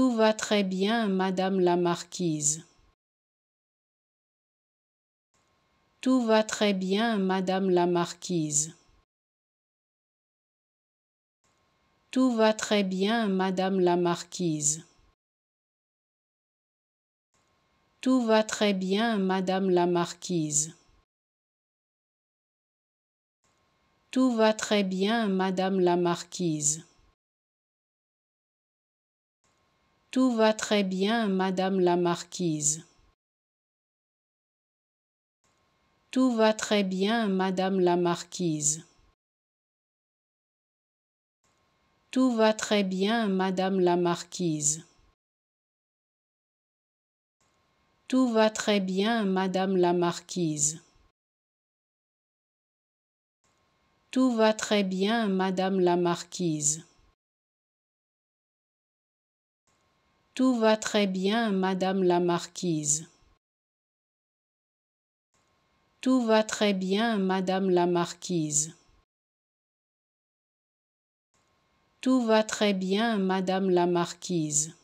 Tout va très bien, Madame la Marquise. Tout va très bien, Madame la Marquise. Tout va très bien, Madame la Marquise. Tout va très bien, Madame la Marquise. Tout va très bien, Madame la Marquise. Tout va très bien, Madame la Marquise. Tout va très bien, Madame la Marquise. Tout va très bien, Madame la Marquise. Tout va très bien, Madame la Marquise. Tout va très bien, Madame la Marquise. Tout va très bien, Madame la Marquise. Tout va très bien, Madame la Marquise. Tout va très bien, Madame la Marquise.